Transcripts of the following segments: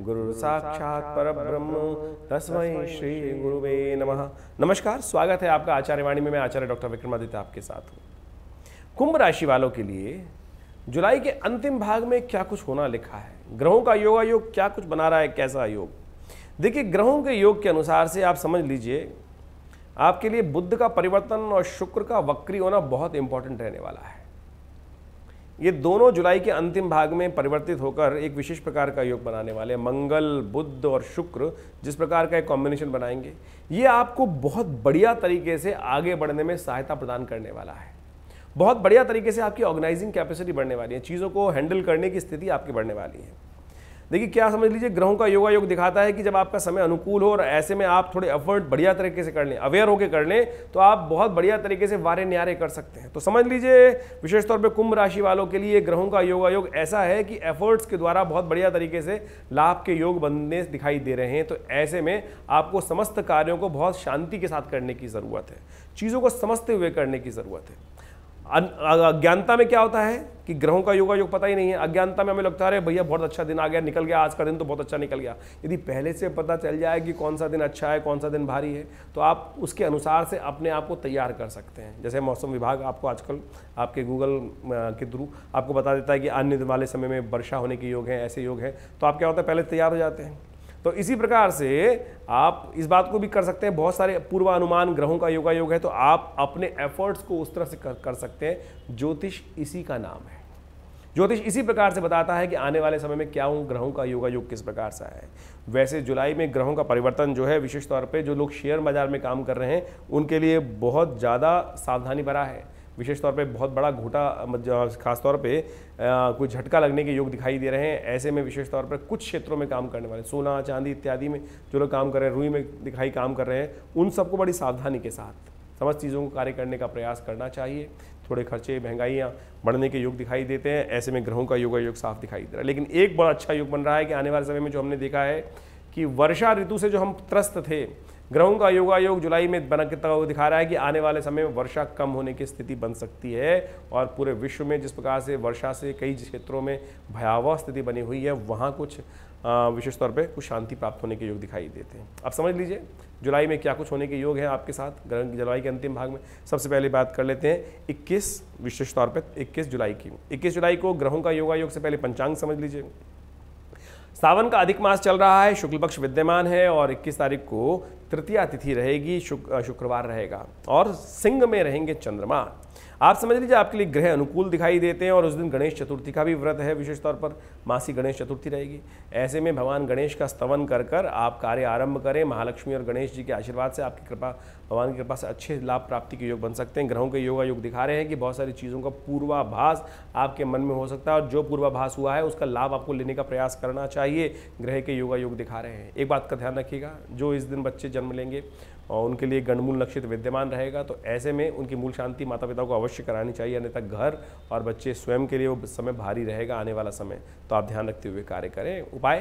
पर ब्रह्म तस्मै श्री गुरुवे नम नमस्कार स्वागत है आपका आचार्यवाणी में मैं आचार्य डॉक्टर विक्रमादित्य आपके साथ हूँ कुंभ राशि वालों के लिए जुलाई के अंतिम भाग में क्या कुछ होना लिखा है ग्रहों का योगा योग क्या कुछ बना रहा है कैसा योग देखिए ग्रहों के योग के अनुसार से आप समझ लीजिए आपके लिए बुद्ध का परिवर्तन और शुक्र का वक्री होना बहुत इंपॉर्टेंट रहने वाला है ये दोनों जुलाई के अंतिम भाग में परिवर्तित होकर एक विशेष प्रकार का योग बनाने वाले मंगल बुद्ध और शुक्र जिस प्रकार का एक कॉम्बिनेशन बनाएंगे ये आपको बहुत बढ़िया तरीके से आगे बढ़ने में सहायता प्रदान करने वाला है बहुत बढ़िया तरीके से आपकी ऑर्गेनाइजिंग कैपेसिटी बढ़ने वाली है चीज़ों को हैंडल करने की स्थिति आपकी बढ़ने वाली है देखिए क्या समझ लीजिए ग्रहों का योगा योग दिखाता है कि जब आपका समय अनुकूल हो और ऐसे में आप थोड़े एफर्ट बढ़िया तरीके से कर लें अवेयर होकर कर लें तो आप बहुत बढ़िया तरीके से वारे न्यारे कर सकते हैं तो समझ लीजिए विशेष तौर पर कुंभ राशि वालों के लिए ग्रहों का योगा योग ऐसा है कि एफर्ट्स के द्वारा बहुत बढ़िया तरीके से लाभ के योग बनने दिखाई दे रहे हैं तो ऐसे में आपको समस्त कार्यों को बहुत शांति के साथ करने की ज़रूरत है चीज़ों को समझते हुए करने की ज़रूरत है अज्ञानता में क्या होता है कि ग्रहों का योगा योग पता ही नहीं है अज्ञानता में हमें लगता है भैया बहुत अच्छा दिन आ गया निकल गया आज का दिन तो बहुत अच्छा निकल गया यदि पहले से पता चल जाए कि कौन सा दिन अच्छा है कौन सा दिन भारी है तो आप उसके अनुसार से अपने आप को तैयार कर सकते हैं जैसे मौसम विभाग आपको आजकल आपके गूगल के थ्रू आपको बता देता है कि अन्य दिन वाले समय में वर्षा होने के योग हैं ऐसे योग हैं तो आप क्या होता है पहले तैयार हो जाते हैं तो इसी प्रकार से आप इस बात को भी कर सकते हैं बहुत सारे पूर्वानुमान ग्रहों का योगा योग है तो आप अपने एफर्ट्स को उस तरह से कर, कर सकते हैं ज्योतिष इसी का नाम है ज्योतिष इसी प्रकार से बताता है कि आने वाले समय में क्या हूँ ग्रहों का योगा योग किस प्रकार सा है वैसे जुलाई में ग्रहों का परिवर्तन जो है विशेष तौर पर जो लोग शेयर बाजार में काम कर रहे हैं उनके लिए बहुत ज़्यादा सावधानी भरा है विशेष तौर पे बहुत बड़ा घोटा खास तौर पे कोई झटका लगने के योग दिखाई दे रहे हैं ऐसे में विशेष तौर पर कुछ क्षेत्रों में काम करने वाले सोना चांदी इत्यादि में जो लोग काम कर रहे हैं रुई में दिखाई काम कर रहे हैं उन सबको बड़ी सावधानी के साथ समस्त चीज़ों को कार्य करने का प्रयास करना चाहिए थोड़े खर्चे महंगाइयाँ बढ़ने के योग दिखाई देते हैं ऐसे में ग्रहों का योगा योग साफ दिखाई दे रहा है लेकिन एक बड़ा अच्छा योग बन रहा है कि आने वाले समय में जो हमने देखा है कि वर्षा ऋतु से जो हम त्रस्त थे ग्रहों का योग जुलाई में बनता हुआ दिखा रहा है कि आने वाले समय में वर्षा कम होने की स्थिति बन सकती है और पूरे विश्व में जिस प्रकार से वर्षा से कई क्षेत्रों में भयावह स्थिति बनी हुई है वहाँ कुछ विशेष तौर पे कुछ शांति प्राप्त होने के योग दिखाई देते हैं अब समझ लीजिए जुलाई में क्या कुछ होने के योग हैं आपके साथ ग्रह जुलाई के अंतिम भाग में सबसे पहले बात कर लेते हैं 21 विशेष तौर पे 21 जुलाई की 21 जुलाई को ग्रहों का योगा योग से पहले पंचांग समझ लीजिए सावन का अधिक मास चल रहा है शुक्ल पक्ष विद्यमान है और 21 तारीख को तृतीया तिथि रहेगी शुक, शुक्रवार रहेगा और सिंह में रहेंगे चंद्रमा आप समझ लीजिए आपके लिए ग्रह अनुकूल दिखाई देते हैं और उस दिन गणेश चतुर्थी का भी व्रत है विशेष तौर पर मासी गणेश चतुर्थी रहेगी ऐसे में भगवान गणेश का स्तवन कर कर आप कार्य आरंभ करें महालक्ष्मी और गणेश जी के आशीर्वाद से आपकी कृपा भगवान की कृपा से अच्छे लाभ प्राप्ति के योग बन सकते हैं ग्रहों के योगा योग दिखा रहे हैं कि बहुत सारी चीज़ों का पूर्वाभास आपके मन में हो सकता है और जो पूर्वाभास हुआ है उसका लाभ आपको लेने का प्रयास करना चाहिए ग्रह के योगा योग दिखा रहे हैं एक बात का ध्यान रखिएगा जो इस दिन बच्चे जन्म लेंगे और उनके लिए गणमूल नक्षत्र विद्यमान रहेगा तो ऐसे में उनकी मूल शांति माता पिता को अवश्य करानी चाहिए अन्यथा घर और बच्चे स्वयं के लिए वो समय भारी रहेगा आने वाला समय तो आप ध्यान रखते हुए कार्य करें उपाय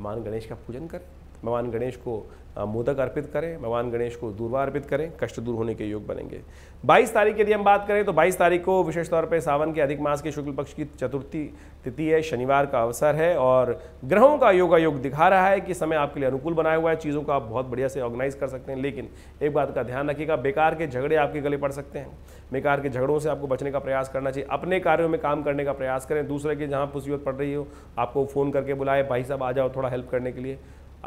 भगवान गणेश का पूजन करें भगवान गणेश को मोदक अर्पित करें भगवान गणेश को दूरवा अर्पित करें कष्ट दूर होने के योग बनेंगे 22 तारीख की यदि हम बात करें तो 22 तारीख को विशेष तौर पर सावन के अधिक मास के शुक्ल पक्ष की चतुर्थी तिथि है शनिवार का अवसर है और ग्रहों का योगा योग दिखा रहा है कि समय आपके लिए अनुकूल बनाया हुआ है चीज़ों को आप बहुत बढ़िया से ऑर्गेनाइज कर सकते हैं लेकिन एक बात का ध्यान रखिएगा बेकार के झगड़े आपके गले पड़ सकते हैं बेकार के झगड़ों से आपको बचने का प्रयास करना चाहिए अपने कार्यों में काम करने का प्रयास करें दूसरे की जहाँ मुसीबत पड़ रही हो आपको फ़ोन करके बुलाए भाई साहब आ जाओ थोड़ा हेल्प करने के लिए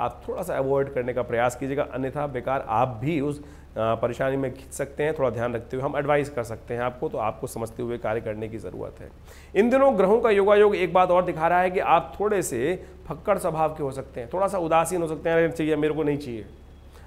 आप थोड़ा सा अवॉइड करने का प्रयास कीजिएगा अन्यथा बेकार आप भी उस परेशानी में खींच सकते हैं थोड़ा ध्यान रखते हुए हम एडवाइस कर सकते हैं आपको तो आपको समझते हुए कार्य करने की ज़रूरत है इन दिनों ग्रहों का योगायोग एक बात और दिखा रहा है कि आप थोड़े से फक्कड़ स्वभाव के हो सकते हैं थोड़ा सा उदासीन हो सकते हैं अरे चाहिए मेरे को नहीं चाहिए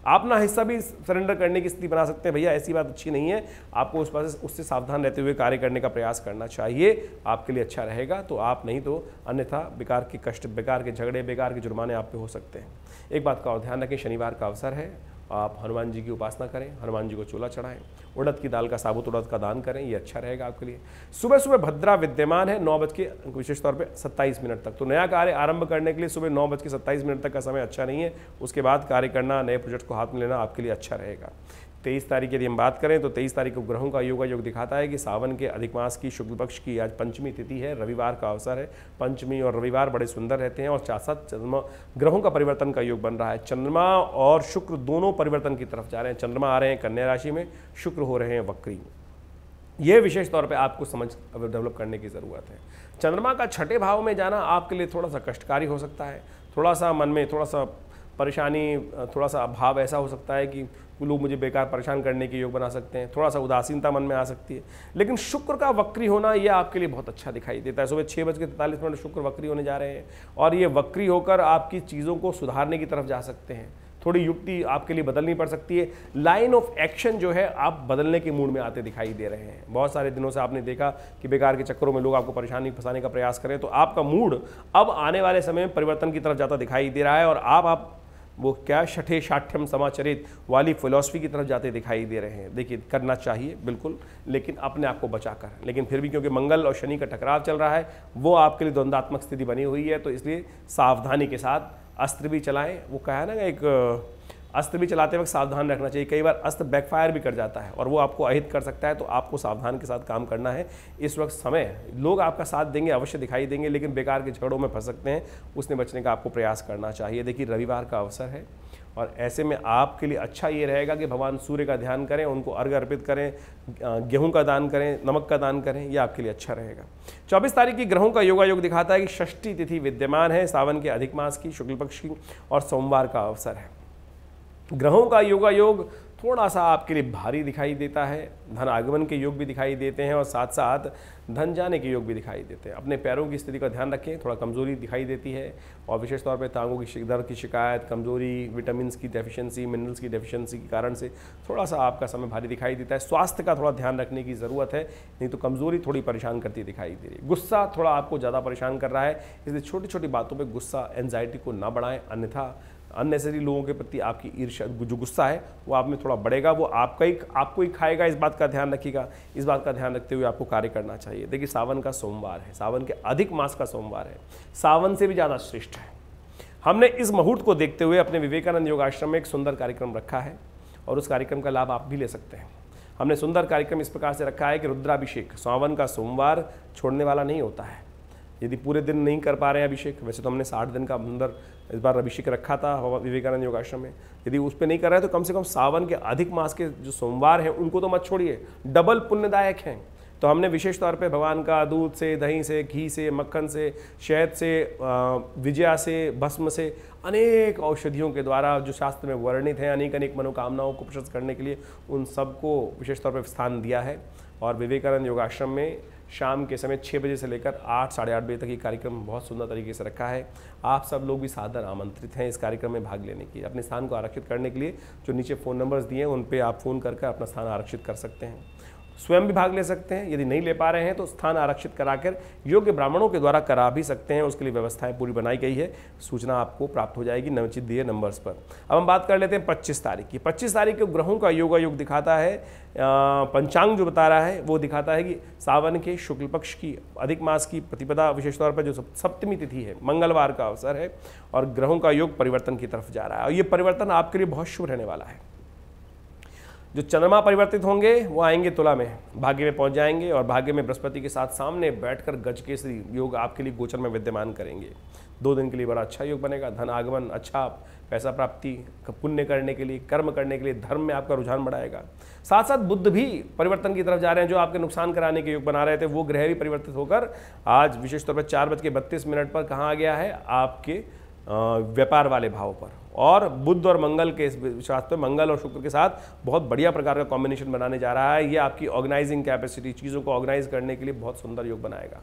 अपना हिस्सा भी सरेंडर करने की स्थिति बना सकते हैं भैया ऐसी बात अच्छी नहीं है आपको उस पास उससे सावधान रहते हुए कार्य करने का प्रयास करना चाहिए आपके लिए अच्छा रहेगा तो आप नहीं तो अन्यथा बेकार के कष्ट बेकार के झगड़े बेकार के जुर्माने आप पे हो सकते हैं एक बात का और ध्यान रखें शनिवार का अवसर है आप हनुमान जी की उपासना करें हनुमान जी को चोला चढ़ाएं उड़द की दाल का साबुत उड़द का दान करें ये अच्छा रहेगा आपके लिए सुबह सुबह भद्रा विद्यमान है नौ बज के विशेष तौर पर सत्ताईस मिनट तक तो नया कार्य आरंभ करने के लिए सुबह नौ बज के सत्ताईस मिनट तक का समय अच्छा नहीं है उसके बाद कार्य करना नए प्रोजेक्ट को हाथ में लेना आपके लिए अच्छा रहेगा तेईस तारीख यदि हम बात करें तो तेईस तारीख को ग्रहों का योगा योग दिखाता है कि सावन के अधिक मास की शुक्ल पक्ष की आज पंचमी तिथि है रविवार का अवसर है पंचमी और रविवार बड़े सुंदर रहते हैं और साथ साथ चंद्रमा ग्रहों का परिवर्तन का योग बन रहा है चंद्रमा और शुक्र दोनों परिवर्तन की तरफ जा रहे हैं चंद्रमा आ रहे हैं कन्या राशि में शुक्र हो रहे हैं वक्री में ये विशेष तौर पर आपको समझ डेवलप करने की ज़रूरत है चंद्रमा का छठे भाव में जाना आपके लिए थोड़ा सा कष्टकारी हो सकता है थोड़ा सा मन में थोड़ा सा परेशानी थोड़ा सा अभाव ऐसा हो सकता है कि लोग मुझे बेकार परेशान करने के योग बना सकते हैं थोड़ा सा उदासीनता मन में आ सकती है लेकिन शुक्र का वक्री होना यह आपके लिए बहुत अच्छा दिखाई देता है सुबह छः बज के तैंतालीस मिनट शुक्र वक्री होने जा रहे हैं और ये वक्री होकर आपकी चीज़ों को सुधारने की तरफ जा सकते हैं थोड़ी युक्ति आपके लिए बदलनी पड़ सकती है लाइन ऑफ एक्शन जो है आप बदलने के मूड में आते दिखाई दे रहे हैं बहुत सारे दिनों से आपने देखा कि बेकार के चक्करों में लोग आपको परेशानी फंसाने का प्रयास करें तो आपका मूड अब आने वाले समय में परिवर्तन की तरफ जाता दिखाई दे रहा है और आप आप वो क्या छठे शाठ्यम समाचरित वाली फिलॉसफी की तरफ जाते दिखाई दे रहे हैं देखिए करना चाहिए बिल्कुल लेकिन अपने आप को बचा कर लेकिन फिर भी क्योंकि मंगल और शनि का टकराव चल रहा है वो आपके लिए द्वंद्वात्मक स्थिति बनी हुई है तो इसलिए सावधानी के साथ अस्त्र भी चलाएं वो कहा ना एक अस्त्र भी चलाते वक्त सावधान रखना चाहिए कई बार अस्त्र बैकफायर भी कर जाता है और वो आपको अहित कर सकता है तो आपको सावधान के साथ काम करना है इस वक्त समय लोग आपका साथ देंगे अवश्य दिखाई देंगे लेकिन बेकार के झड़ों में फंस सकते हैं उसने बचने का आपको प्रयास करना चाहिए देखिए रविवार का अवसर है और ऐसे में आपके लिए अच्छा ये रहेगा कि भगवान सूर्य का ध्यान करें उनको अर्घ अर्पित करें गेहूं का दान करें नमक का दान करें यह आपके लिए अच्छा रहेगा 24 तारीख की ग्रहों का योगा योग दिखाता है कि षष्ठी तिथि विद्यमान है सावन के अधिक मास की शुक्ल पक्ष की और सोमवार का अवसर है ग्रहों का योगा योग थोड़ा सा आपके लिए भारी दिखाई देता है धन आगमन के योग भी दिखाई देते हैं और साथ साथ धन जाने के योग भी दिखाई देते हैं अपने पैरों की स्थिति का ध्यान रखें थोड़ा कमज़ोरी दिखाई देती है और विशेष तौर पर तांगों की दर्द की शिकायत कमज़ोरी विटामिन की डेफिशिएंसी मिनरल्स की डेफिशिएंसी के कारण से थोड़ा सा आपका समय भारी दिखाई देता है स्वास्थ्य का थोड़ा ध्यान रखने की ज़रूरत है नहीं तो कमज़ोरी थोड़ी परेशान करती दिखाई दे रही है गुस्सा थोड़ा आपको ज़्यादा परेशान कर रहा है इसलिए छोटी छोटी बातों पर गुस्सा एनजाइटी को ना बढ़ाएं अन्यथा अननेसेसरी लोगों के प्रति आपकी ईर्ष्या जो गुस्सा है वो आप में थोड़ा बढ़ेगा वो आपका ही आपको ही खाएगा इस बात का ध्यान रखिएगा इस बात का ध्यान रखते हुए आपको कार्य करना चाहिए देखिए सावन का सोमवार है सावन के अधिक मास का सोमवार है सावन से भी ज़्यादा श्रेष्ठ है हमने इस मुहूर्त को देखते हुए अपने विवेकानंद योगाश्रम में एक सुंदर कार्यक्रम रखा है और उस कार्यक्रम का लाभ आप भी ले सकते हैं हमने सुंदर कार्यक्रम इस प्रकार से रखा है कि रुद्राभिषेक सावन का सोमवार छोड़ने वाला नहीं होता है यदि पूरे दिन नहीं कर पा रहे हैं अभिषेक वैसे तो हमने साठ दिन का अंदर इस बार अभिषेक रखा था विवेकानंद योगाश्रम में यदि उस पर नहीं कर रहे हैं तो कम से कम सावन के अधिक मास के जो सोमवार हैं उनको तो मत छोड़िए डबल पुण्यदायक हैं तो हमने विशेष तौर पे भगवान का दूध से दही से घी से मक्खन से शहद से विजया से भस्म से अनेक औषधियों के द्वारा जो शास्त्र में वर्णित हैं अनेक अनेक मनोकामनाओं को प्रशस्त करने के लिए उन सबको विशेष तौर पर स्थान दिया है और विवेकानंद योगाश्रम में शाम के समय छः बजे से लेकर आठ साढ़े आठ बजे तक ये कार्यक्रम बहुत सुंदर तरीके से रखा है आप सब लोग भी सादर आमंत्रित हैं इस कार्यक्रम में भाग लेने के लिए अपने स्थान को आरक्षित करने के लिए जो नीचे फ़ोन नंबर्स दिए हैं उन पर आप फ़ोन कर अपना स्थान आरक्षित कर सकते हैं स्वयं भी भाग ले सकते हैं यदि नहीं ले पा रहे हैं तो स्थान आरक्षित कराकर योग्य ब्राह्मणों के द्वारा करा भी सकते हैं उसके लिए व्यवस्थाएं पूरी बनाई गई है सूचना आपको प्राप्त हो जाएगी नवचित दिए नंबर्स पर अब हम बात कर लेते हैं पच्चीस तारीख की पच्चीस तारीख को ग्रहों का योगा योग दिखाता है पंचांग जो बता रहा है वो दिखाता है कि सावन के शुक्ल पक्ष की अधिक मास की प्रतिपदा विशेष तौर पर जो सप्तमी तिथि है मंगलवार का अवसर है और ग्रहों का योग परिवर्तन की तरफ जा रहा है और ये परिवर्तन आपके लिए बहुत शुभ रहने वाला है जो चंद्रमा परिवर्तित होंगे वो आएंगे तुला में भाग्य में पहुंच जाएंगे और भाग्य में बृहस्पति के साथ सामने बैठकर गज केसरी योग आपके लिए गोचर में विद्यमान करेंगे दो दिन के लिए बड़ा अच्छा योग बनेगा धन आगमन अच्छा पैसा प्राप्ति पुण्य करने के लिए कर्म करने के लिए धर्म में आपका रुझान बढ़ाएगा साथ साथ बुद्ध भी परिवर्तन की तरफ जा रहे हैं जो आपके नुकसान कराने के योग बना रहे थे वो ग्रह भी परिवर्तित होकर आज विशेष तौर पर चार बज के बत्तीस मिनट पर कहाँ आ गया है आपके व्यापार वाले भाव पर और बुद्ध और मंगल के इस विश्वास पर मंगल और शुक्र के साथ बहुत बढ़िया प्रकार का कॉम्बिनेशन बनाने जा रहा है ये आपकी ऑर्गेनाइजिंग कैपेसिटी चीज़ों को ऑर्गेनाइज करने के लिए बहुत सुंदर योग बनाएगा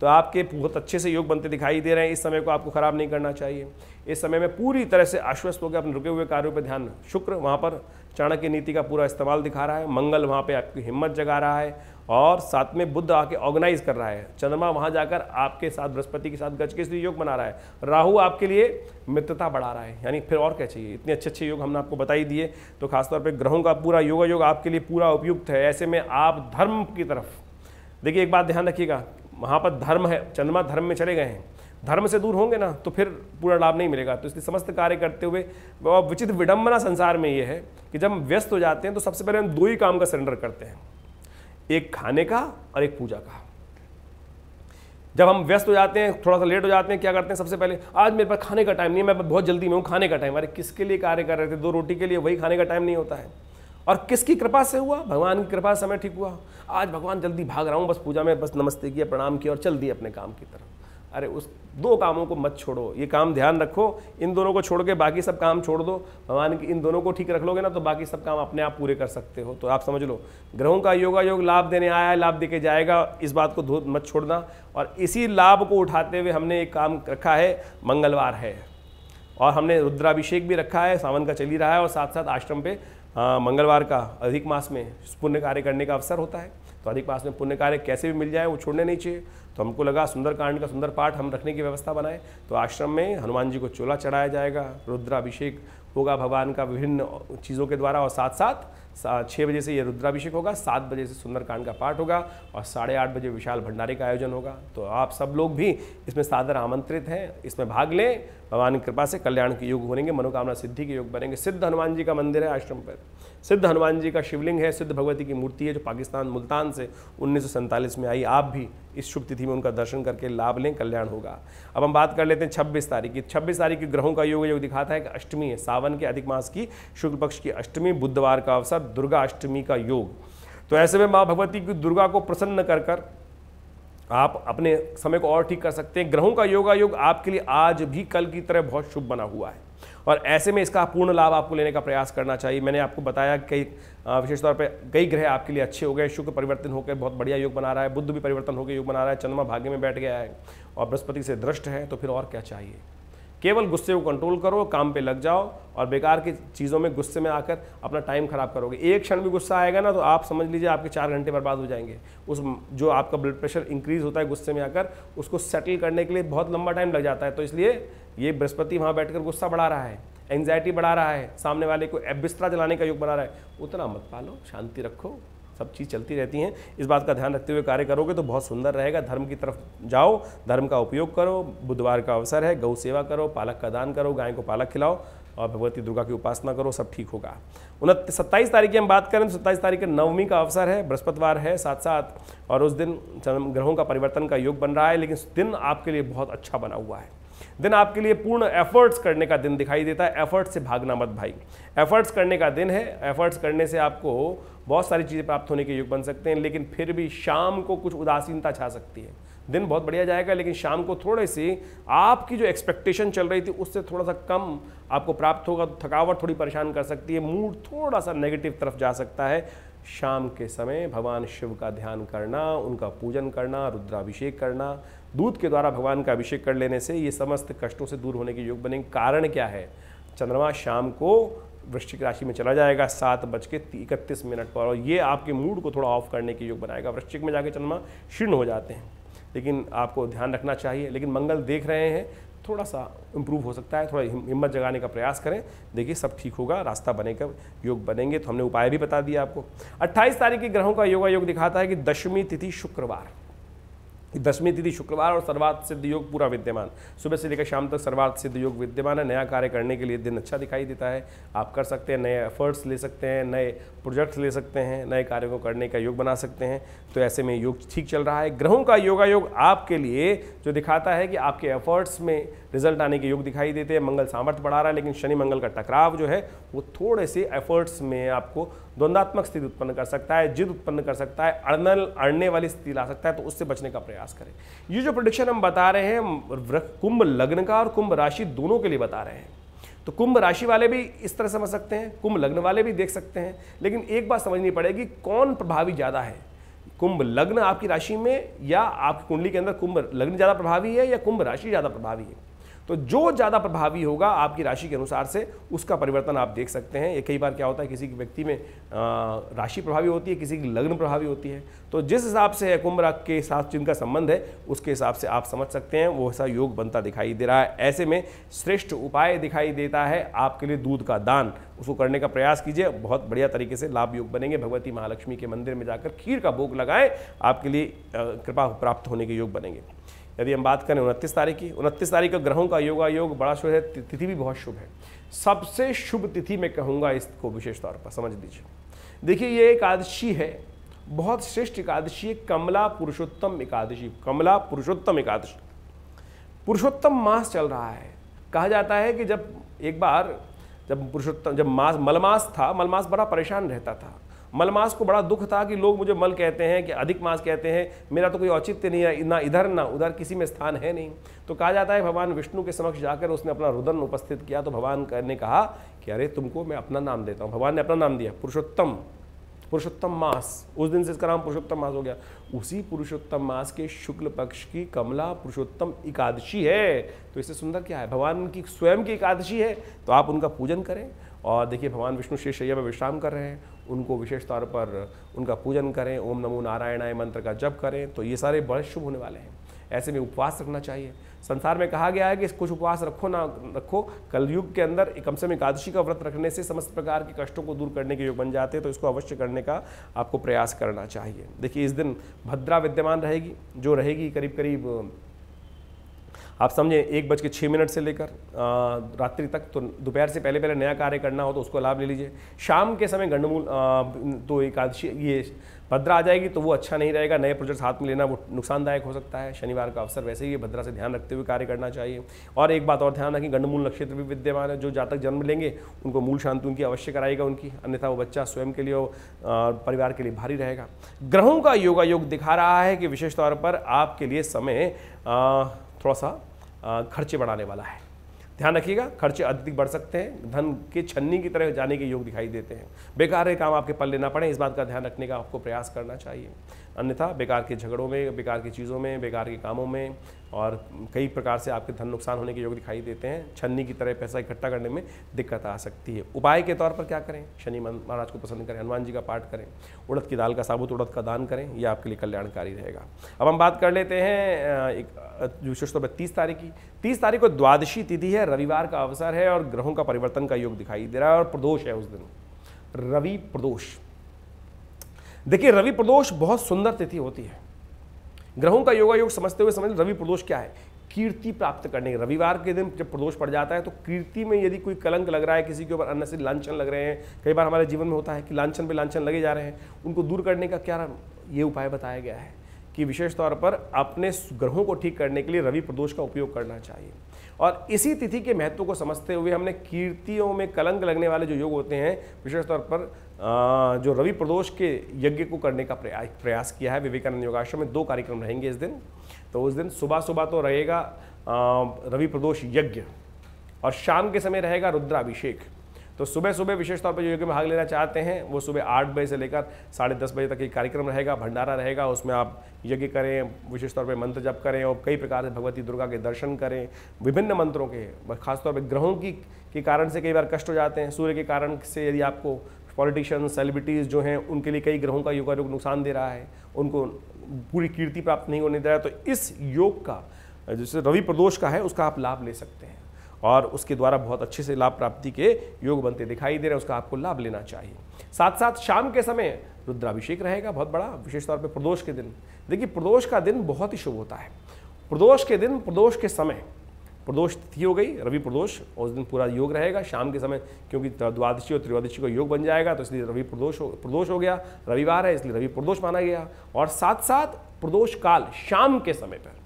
तो आपके बहुत अच्छे से योग बनते दिखाई दे रहे हैं इस समय को आपको ख़राब नहीं करना चाहिए इस समय में पूरी तरह से आश्वस्त होकर अपने रुके हुए कार्यों पर ध्यान शुक्र वहाँ पर चाणक्य नीति का पूरा इस्तेमाल दिखा रहा है मंगल वहाँ पे आपकी हिम्मत जगा रहा है और साथ में बुद्ध आके ऑर्गेनाइज कर रहा है चंद्रमा वहाँ जाकर आपके साथ बृहस्पति के साथ गज के योग बना रहा है राहु आपके लिए मित्रता बढ़ा रहा है यानी फिर और क्या चाहिए इतने अच्छे अच्छे योग हमने आपको बताई दिए तो खासतौर पर ग्रहों का पूरा योगा योग आपके लिए पूरा उपयुक्त है ऐसे में आप धर्म की तरफ देखिए एक बात ध्यान रखिएगा वहाँ पर धर्म है चंद्रमा धर्म में चले गए हैं धर्म से दूर होंगे ना तो फिर पूरा लाभ नहीं मिलेगा तो इसलिए समस्त कार्य करते हुए विचित्र विडंबना संसार में ये है कि जब हम व्यस्त हो जाते हैं तो सबसे पहले हम दो ही काम का सरेंडर करते हैं एक खाने का और एक पूजा का जब हम व्यस्त हो जाते हैं थोड़ा सा लेट हो जाते हैं क्या करते हैं सबसे पहले आज मेरे पास खाने का टाइम नहीं है मैं बहुत जल्दी में हूँ खाने का टाइम अरे किसके लिए कार्य कर रहे थे दो रोटी के लिए वही खाने का टाइम नहीं होता है और किसकी कृपा से हुआ भगवान की कृपा समय ठीक हुआ आज भगवान जल्दी भाग रहा हूँ बस पूजा में बस नमस्ते किया प्रणाम किया और चल दिए अपने काम की तरफ अरे उस दो कामों को मत छोड़ो ये काम ध्यान रखो इन दोनों को छोड़ के बाकी सब काम छोड़ दो भगवान की इन दोनों को ठीक रख लोगे ना तो बाकी सब काम अपने आप पूरे कर सकते हो तो आप समझ लो ग्रहों का योगा योग लाभ देने आया है लाभ दे के जाएगा इस बात को मत छोड़ना और इसी लाभ को उठाते हुए हमने एक काम रखा है मंगलवार है और हमने रुद्राभिषेक भी रखा है सावन का चल ही रहा है और साथ साथ आश्रम पे आ, मंगलवार का अधिक मास में पुण्य कार्य करने का अवसर होता है तो अधिक मास में पुण्य कार्य कैसे भी मिल जाए वो छोड़ने नहीं चाहिए तो हमको लगा सुंदरकांड का सुंदर पाठ हम रखने की व्यवस्था बनाए तो आश्रम में हनुमान जी को चोला चढ़ाया जाएगा रुद्राभिषेक होगा भगवान का विभिन्न चीज़ों के द्वारा और साथ साथ छः बजे से ये रुद्राभिषेक होगा सात बजे से सुंदरकांड का पाठ होगा और साढ़े आठ बजे विशाल भंडारे का आयोजन होगा तो आप सब लोग भी इसमें सादर आमंत्रित हैं इसमें भाग लें भगवान की कृपा से कल्याण के योग बनेंगे मनोकामना सिद्धि के योग बनेंगे सिद्ध हनुमान जी का मंदिर है आश्रम पर सिद्ध हनुमान जी का शिवलिंग है सिद्ध भगवती की मूर्ति है जो पाकिस्तान मुल्तान से उन्नीस में आई आप भी इस शुभ तिथि में उनका दर्शन करके लाभ लें कल्याण होगा अब हम बात कर लेते हैं छब्बीस तारीख की छब्बीस तारीख के ग्रहों का योग योग दिखाता है कि अष्टमी है सावन के अधिक मास की शुक्ल पक्ष की अष्टमी बुधवार का अवसर दुर्गा अष्टमी का योग तो ऐसे में माँ भगवती की दुर्गा को प्रसन्न कर कर आप अपने समय को और ठीक कर सकते हैं ग्रहों का योगा योग आपके लिए आज भी कल की तरह बहुत शुभ बना हुआ है और ऐसे में इसका पूर्ण लाभ आपको लेने का प्रयास करना चाहिए मैंने आपको बताया कई विशेष तौर पर कई ग्रह आपके लिए अच्छे हो गए शुक्र परिवर्तन होकर बहुत बढ़िया योग बना रहा है बुद्ध भी परिवर्तन होकर योग बना रहा है चंद्रमा भाग्य में बैठ गया है और बृहस्पति से दृष्ट है तो फिर और क्या चाहिए केवल गुस्से को कंट्रोल करो काम पे लग जाओ और बेकार की चीज़ों में गुस्से में आकर अपना टाइम खराब करोगे एक क्षण भी गुस्सा आएगा ना तो आप समझ लीजिए आपके चार घंटे बर्बाद हो जाएंगे उस जो आपका ब्लड प्रेशर इंक्रीज होता है गुस्से में आकर उसको सेटल करने के लिए बहुत लंबा टाइम लग जाता है तो इसलिए ये बृहस्पति वहाँ बैठकर गुस्सा बढ़ा रहा है एंग्जाइटी बढ़ा रहा है सामने वाले को बिस्तरा जलाने का योग बना रहा है उतना मत पालो शांति रखो सब चीज़ चलती रहती हैं इस बात का ध्यान रखते हुए कार्य करोगे तो बहुत सुंदर रहेगा धर्म की तरफ जाओ धर्म का उपयोग करो बुधवार का अवसर है गौ सेवा करो पालक का दान करो गाय को पालक खिलाओ और भगवती दुर्गा की उपासना करो सब ठीक होगा उनतीस सत्ताईस तारीख की हम बात करें तो सत्ताईस तारीख नवमी का अवसर है बृहस्पतिवार है साथ साथ और उस दिन चंद्र ग्रहों का परिवर्तन का योग बन रहा है लेकिन दिन आपके लिए बहुत अच्छा बना हुआ है दिन आपके लिए पूर्ण एफर्ट्स करने का दिन दिखाई देता है एफर्ट्स से भागना मत भाई एफर्ट्स करने का दिन है एफर्ट्स करने से आपको बहुत सारी चीज़ें प्राप्त होने के योग बन सकते हैं लेकिन फिर भी शाम को कुछ उदासीनता छा सकती है दिन बहुत बढ़िया जाएगा लेकिन शाम को थोड़े से आपकी जो एक्सपेक्टेशन चल रही थी उससे थोड़ा सा कम आपको प्राप्त होगा तो थकावट थोड़ी परेशान कर सकती है मूड थोड़ा सा नेगेटिव तरफ जा सकता है शाम के समय भगवान शिव का ध्यान करना उनका पूजन करना रुद्राभिषेक करना दूध के द्वारा भगवान का अभिषेक कर लेने से ये समस्त कष्टों से दूर होने के योग बनेंगे कारण क्या है चंद्रमा शाम को वृश्चिक राशि में चला जाएगा सात बज के इकतीस मिनट पर और ये आपके मूड को थोड़ा ऑफ करने के योग बनाएगा वृश्चिक में जाके चंद्रमा क्षीर्ण हो जाते हैं लेकिन आपको ध्यान रखना चाहिए लेकिन मंगल देख रहे हैं थोड़ा सा इम्प्रूव हो सकता है थोड़ा हिम्मत जगाने का प्रयास करें देखिए सब ठीक होगा रास्ता बनेगा योग बनेंगे तो हमने उपाय भी बता दिया आपको 28 तारीख के ग्रहों का योगा योग दिखाता है कि दशमी तिथि शुक्रवार दसवीं तिथि शुक्रवार और सर्वार्थ सिद्ध योग पूरा विद्यमान सुबह से लेकर शाम तक सर्वार्थ सिद्ध योग विद्यमान है नया कार्य करने के लिए दिन अच्छा दिखाई देता है आप कर सकते हैं नए एफर्ट्स ले सकते हैं नए प्रोजेक्ट्स ले सकते हैं नए कार्यों को करने का योग बना सकते हैं तो ऐसे में योग ठीक चल रहा है ग्रहों का योगायोग आपके लिए जो दिखाता है कि आपके एफर्ट्स में रिजल्ट आने के योग दिखाई देते हैं मंगल सामर्थ्य बढ़ा रहा है लेकिन शनि मंगल का टकराव जो है वो थोड़े से एफर्ट्स में आपको द्वंदात्मक स्थिति उत्पन्न कर सकता है जिद उत्पन्न कर सकता है अड़नल अड़ने वाली स्थिति ला सकता है तो उससे बचने का प्रयास करें ये जो प्रोडिक्शन हम बता रहे हैं कुंभ लग्न का और कुंभ राशि दोनों के लिए बता रहे हैं तो कुंभ राशि वाले भी इस तरह समझ सकते हैं कुंभ लग्न वाले भी देख सकते हैं लेकिन एक बात समझनी पड़ेगी कौन प्रभावी ज़्यादा है कुंभ लग्न आपकी राशि में या आपकी कुंडली के अंदर कुंभ लग्न ज़्यादा प्रभावी है या कुंभ राशि ज़्यादा प्रभावी है तो जो ज़्यादा प्रभावी होगा आपकी राशि के अनुसार से उसका परिवर्तन आप देख सकते हैं ये कई बार क्या होता है किसी व्यक्ति में राशि प्रभावी होती है किसी की लग्न प्रभावी होती है तो जिस हिसाब से कुंभ राग के साथ जिनका संबंध है उसके हिसाब से आप समझ सकते हैं वो ऐसा योग बनता दिखाई दे रहा है ऐसे में श्रेष्ठ उपाय दिखाई देता है आपके लिए दूध का दान उसको करने का प्रयास कीजिए बहुत बढ़िया तरीके से लाभ योग बनेंगे भगवती महालक्ष्मी के मंदिर में जाकर खीर का भोग लगाएं आपके लिए कृपा प्राप्त होने के योग बनेंगे यदि हम बात करें उनतीस तारीख की उनतीस तारीख का ग्रहों का योगा योग बड़ा शुभ है तिथि भी बहुत शुभ है सबसे शुभ तिथि मैं कहूँगा इसको विशेष तौर पर समझ लीजिए देखिए ये एकादशी है बहुत श्रेष्ठ एकादशी है कमला पुरुषोत्तम एकादशी कमला पुरुषोत्तम एकादशी पुरुषोत्तम मास चल रहा है कहा जाता है कि जब एक बार जब पुरुषोत्तम जब मास मलमास था मलमास बड़ा परेशान रहता था मलमास को बड़ा दुख था कि लोग मुझे मल कहते हैं कि अधिक मास कहते हैं मेरा तो कोई औचित्य नहीं है ना इधर ना उधर किसी में स्थान है नहीं तो कहा जाता है भगवान विष्णु के समक्ष जाकर उसने अपना रुदन उपस्थित किया तो भगवान ने कहा कि अरे तुमको मैं अपना नाम देता हूँ भगवान ने अपना नाम दिया पुरुषोत्तम पुरुषोत्तम मास उस दिन से इसका नाम पुरुषोत्तम मास हो गया उसी पुरुषोत्तम मास के शुक्ल पक्ष की कमला पुरुषोत्तम एकादशी है तो इससे सुंदर क्या है भगवान की स्वयं की एकादशी है तो आप उनका पूजन करें और देखिए भगवान विष्णु शेषैया में विश्राम कर रहे हैं उनको विशेष तौर पर उनका पूजन करें ओम नमो नारायणाय मंत्र का जप करें तो ये सारे बड़े शुभ होने वाले हैं ऐसे में उपवास रखना चाहिए संसार में कहा गया है कि कुछ उपवास रखो ना रखो कलयुग के अंदर कम से कम एकादशी का व्रत रखने से समस्त प्रकार के कष्टों को दूर करने के योग बन जाते हैं तो इसको अवश्य करने का आपको प्रयास करना चाहिए देखिए इस दिन भद्रा विद्यमान रहेगी जो रहेगी करीब करीब आप समझें एक बज के छः मिनट से लेकर रात्रि तक तो दोपहर से पहले पहले नया कार्य करना हो तो उसको लाभ ले लीजिए शाम के समय गंडमूल तो एकादशी ये भद्रा आ जाएगी तो वो अच्छा नहीं रहेगा नए प्रोजेक्ट्स हाथ में लेना वो नुकसानदायक हो सकता है शनिवार का अवसर वैसे ही भद्रा से ध्यान रखते हुए कार्य करना चाहिए और एक बात और ध्यान रखें गंडमूल नक्षत्र भी विद्यमान है जो जातक जन्म लेंगे उनको मूल शांति उनकी अवश्य कराएगा उनकी अन्यथा वो बच्चा स्वयं के लिए और परिवार के लिए भारी रहेगा ग्रहों का योगायोग दिखा रहा है कि विशेष तौर पर आपके लिए समय थोड़ा सा खर्चे बढ़ाने वाला है ध्यान रखिएगा खर्चे अधिक बढ़ सकते हैं धन के छन्नी की तरह जाने के योग दिखाई देते हैं बेकार काम आपके पल लेना पड़े इस बात का ध्यान रखने का आपको प्रयास करना चाहिए अन्यथा बेकार के झगड़ों में बेकार की चीज़ों में बेकार के कामों में और कई प्रकार से आपके धन नुकसान होने के योग दिखाई देते हैं छन्नी की तरह पैसा इकट्ठा करने में दिक्कत आ सकती है उपाय के तौर पर क्या करें शनि महाराज को पसंद करें हनुमान जी का पाठ करें उड़द की दाल का साबुत उड़द का दान करें यह आपके लिए कल्याणकारी रहेगा अब हम बात कर लेते हैं एक विशेष तौर पर तीस तारीख की तीस तारीख को द्वादशी तिथि है रविवार का अवसर है और ग्रहों का परिवर्तन का योग दिखाई दे रहा है और प्रदोष है उस दिन रवि प्रदोष देखिए रवि प्रदोष बहुत सुंदर तिथि होती है ग्रहों का योगा योग समझते हुए समझ रवि प्रदोष क्या है कीर्ति प्राप्त करने के रविवार के दिन जब प्रदोष पड़ जाता है तो कीर्ति में यदि कोई कलंक लग रहा है किसी के ऊपर अन्य से लाछन लग रहे हैं कई बार हमारे जीवन में होता है कि लाछन पे लाछन लगे जा रहे हैं उनको दूर करने का क्या ये उपाय बताया गया है कि विशेष तौर पर अपने ग्रहों को ठीक करने के लिए रवि प्रदोष का उपयोग करना चाहिए और इसी तिथि के महत्व को समझते हुए हमने कीर्तियों में कलंक लगने वाले जो योग होते हैं विशेष तौर पर जो रवि प्रदोष के यज्ञ को करने का प्रयास किया है विवेकानंद योगाश्रम में दो कार्यक्रम रहेंगे इस दिन तो उस दिन सुबह सुबह तो रहेगा रवि प्रदोष यज्ञ और शाम के समय रहेगा रुद्राभिषेक तो सुबह सुबह विशेष तौर पर जो योग में भाग लेना चाहते हैं वो सुबह आठ बजे से लेकर साढ़े दस बजे तक एक कार्यक्रम रहेगा भंडारा रहेगा उसमें आप यज्ञ करें विशेष तौर पर मंत्र जप करें और कई प्रकार से भगवती दुर्गा के दर्शन करें विभिन्न मंत्रों के खासतौर पर ग्रहों की के कारण से कई बार कष्ट हो जाते हैं सूर्य के कारण से यदि आपको पॉलिटिशियंस सेलिब्रिटीज़ जो हैं उनके लिए कई ग्रहों का योगा योग नुकसान दे रहा है उनको पूरी कीर्ति प्राप्त नहीं होने दे रहा है तो इस योग का जैसे रवि प्रदोष का है उसका आप लाभ ले सकते हैं और उसके द्वारा बहुत अच्छे से लाभ प्राप्ति के योग बनते दिखाई दे रहे हैं उसका आपको लाभ लेना चाहिए साथ साथ शाम के समय रुद्राभिषेक रहेगा बहुत बड़ा विशेष तौर पर प्रदोष के दिन देखिए प्रदोष का दिन बहुत ही शुभ होता है प्रदोष के दिन प्रदोष के समय प्रदोष तिथि हो गई रवि प्रदोष उस दिन पूरा योग रहेगा शाम के समय क्योंकि द्वादशी और त्रिवादशी का योग बन जाएगा तो इसलिए रवि प्रदोष हो प्रदोष हो गया रविवार है इसलिए रवि प्रदोष माना गया और साथ साथ प्रदोष काल शाम के समय पर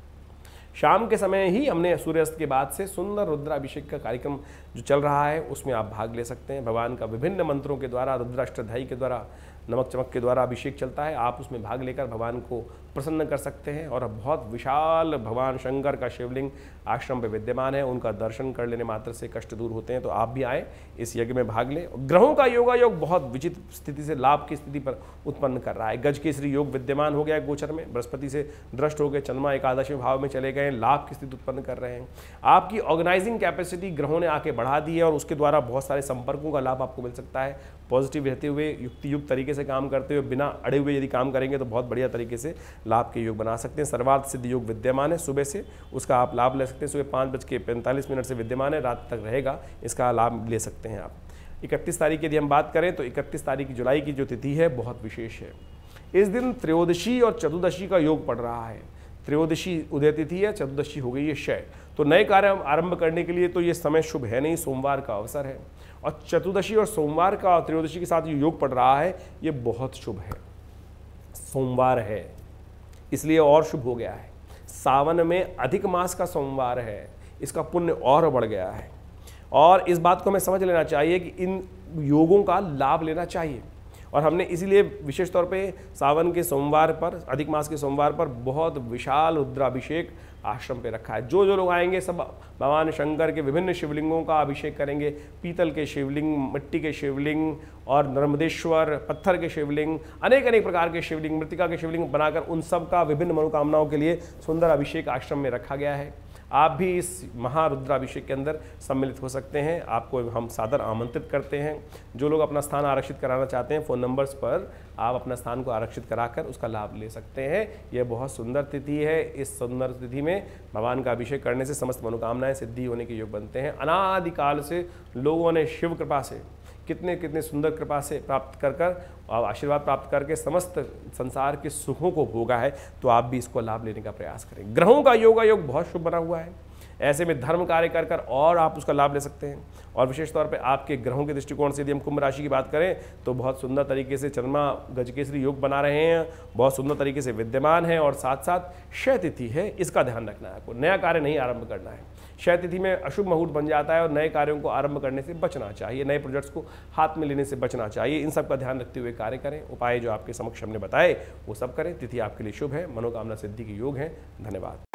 शाम के समय ही हमने सूर्यास्त के बाद से सुंदर रुद्राभिषेक का कार्यक्रम जो चल रहा है उसमें आप भाग ले सकते हैं भगवान का विभिन्न मंत्रों के द्वारा रुद्राष्टाध्यायी के द्वारा नमक चमक के द्वारा अभिषेक चलता है आप उसमें भाग लेकर भगवान को प्रसन्न कर सकते हैं और बहुत विशाल भगवान शंकर का शिवलिंग आश्रम पर विद्यमान है उनका दर्शन कर लेने मात्र से कष्ट दूर होते हैं तो आप भी आए इस यज्ञ में भाग लें ग्रहों का योगा योग बहुत विचित्र स्थिति से लाभ की स्थिति पर उत्पन्न कर रहा है गज केसरी योग विद्यमान हो गया है गोचर में बृहस्पति से दृष्ट हो गए चंद्रमा एकादशी भाव में चले गए लाभ की स्थिति उत्पन्न कर रहे हैं आपकी ऑर्गेनाइजिंग कैपेसिटी ग्रहों ने आके बढ़ा दी है और उसके द्वारा बहुत सारे संपर्कों का लाभ आपको मिल सकता है पॉजिटिव रहते हुए युक्ति युक्त तरीके से काम करते हुए बिना अड़े हुए यदि काम करेंगे तो बहुत बढ़िया तरीके से लाभ के योग बना सकते हैं सर्वार्थ सिद्ध योग विद्यमान है सुबह से उसका आप लाभ ले सकते हैं सुबह पाँच बज के पैंतालीस मिनट से विद्यमान है रात तक रहेगा इसका लाभ ले सकते हैं आप इकतीस तारीख यदि हम बात करें तो इकतीस तारीख जुलाई की जो तिथि है बहुत विशेष है इस दिन त्रयोदशी और चतुर्दशी का योग पड़ रहा है त्रयोदशी उदय तिथि है चतुर्दशी हो गई है क्षय तो नए कार्य आरंभ करने के लिए तो ये समय शुभ है नहीं सोमवार का अवसर है और चतुर्दशी और सोमवार का और त्रयोदशी के साथ जो योग पड़ रहा है ये बहुत शुभ है सोमवार है इसलिए और शुभ हो गया है सावन में अधिक मास का सोमवार है इसका पुण्य और बढ़ गया है और इस बात को हमें समझ लेना चाहिए कि इन योगों का लाभ लेना चाहिए और हमने इसीलिए विशेष तौर पे सावन के सोमवार पर अधिक मास के सोमवार पर बहुत विशाल रुद्राभिषेक आश्रम पे रखा है जो जो लोग आएंगे सब भगवान शंकर के विभिन्न शिवलिंगों का अभिषेक करेंगे पीतल के शिवलिंग मिट्टी के शिवलिंग और नर्मदेश्वर पत्थर के शिवलिंग अनेक अनेक प्रकार के शिवलिंग मृतिका के शिवलिंग बनाकर उन सब का विभिन्न मनोकामनाओं के लिए सुंदर अभिषेक आश्रम में रखा गया है आप भी इस महारुद्राभिषेक के अंदर सम्मिलित हो सकते हैं आपको हम सादर आमंत्रित करते हैं जो लोग अपना स्थान आरक्षित कराना चाहते हैं फ़ोन नंबर्स पर आप अपना स्थान को आरक्षित कराकर उसका लाभ ले सकते हैं यह बहुत सुंदर तिथि है इस सुंदर तिथि में भगवान का अभिषेक करने से समस्त मनोकामनाएं सिद्धि होने के योग बनते हैं अनादिकाल से लोगों ने शिव कृपा से कितने कितने सुंदर कृपा से प्राप्त कर कर और आशीर्वाद प्राप्त करके समस्त संसार के सुखों को भोगा है तो आप भी इसको लाभ लेने का प्रयास करें ग्रहों का योगा योग बहुत शुभ बना हुआ है ऐसे में धर्म कार्य कर कर और आप उसका लाभ ले सकते हैं और विशेष तौर पर आपके ग्रहों के दृष्टिकोण से यदि हम कुंभ राशि की बात करें तो बहुत सुंदर तरीके से चंद्रमा गजकेसरी योग बना रहे हैं बहुत सुंदर तरीके से विद्यमान है और साथ साथ क्षय तिथि है इसका ध्यान रखना है आपको नया कार्य नहीं आरंभ करना है क्षय तिथि में अशुभ मुहूर्त बन जाता है और नए कार्यों को आरंभ करने से बचना चाहिए नए प्रोजेक्ट्स को हाथ में लेने से बचना चाहिए इन सब का ध्यान रखते हुए कार्य करें उपाय जो आपके समक्ष हमने बताए वो सब करें तिथि आपके लिए शुभ है मनोकामना सिद्धि के योग हैं धन्यवाद